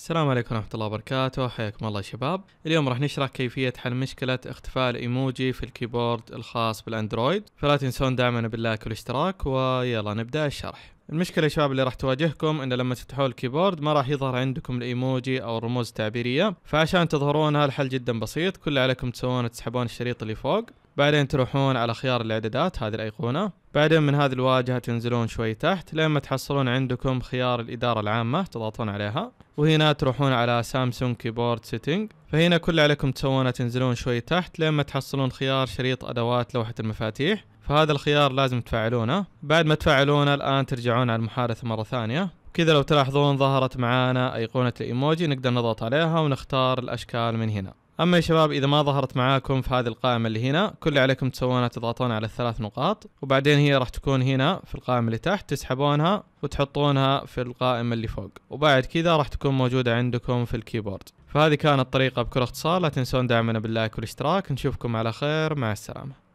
السلام عليكم ورحمة الله وبركاته حياكم الله شباب اليوم راح نشرح كيفية حل مشكلة اختفاء الايموجي في الكيبورد الخاص بالاندرويد فلا تنسون دعمنا باللايك والاشتراك ويلا نبدأ الشرح المشكلة يا شباب اللي راح تواجهكم انه لما تفتحون الكيبورد ما راح يظهر عندكم الايموجي او الرموز التعبيرية فعشان تظهرونها الحل جدا بسيط كل اللي عليكم تسوونه تسحبون الشريط اللي فوق بعدين تروحون على خيار الاعدادات هذه الايقونه بعدين من هذه الواجهه تنزلون شوي تحت لما تحصلون عندكم خيار الاداره العامه تضغطون عليها وهنا تروحون على سامسونج كيبورد سيتنج فهنا كل اللي عليكم تسوونه تنزلون شوي تحت لما تحصلون خيار شريط ادوات لوحه المفاتيح فهذا الخيار لازم تفعلونه بعد ما تفعلونه الان ترجعون على المحادثه مره ثانيه كذا لو تلاحظون ظهرت معانا أيقونة الإيموجي نقدر نضغط عليها ونختار الأشكال من هنا اما يا شباب اذا ما ظهرت معاكم في هذه القائمه اللي هنا كل اللي عليكم تسوونه تضغطون على الثلاث نقاط وبعدين هي راح تكون هنا في القائمه اللي تحت تسحبونها وتحطونها في القائمه اللي فوق وبعد كذا راح تكون موجوده عندكم في الكيبورد فهذه كانت طريقه بكل اختصار لا تنسون دعمنا باللايك والاشتراك نشوفكم على خير مع السلامه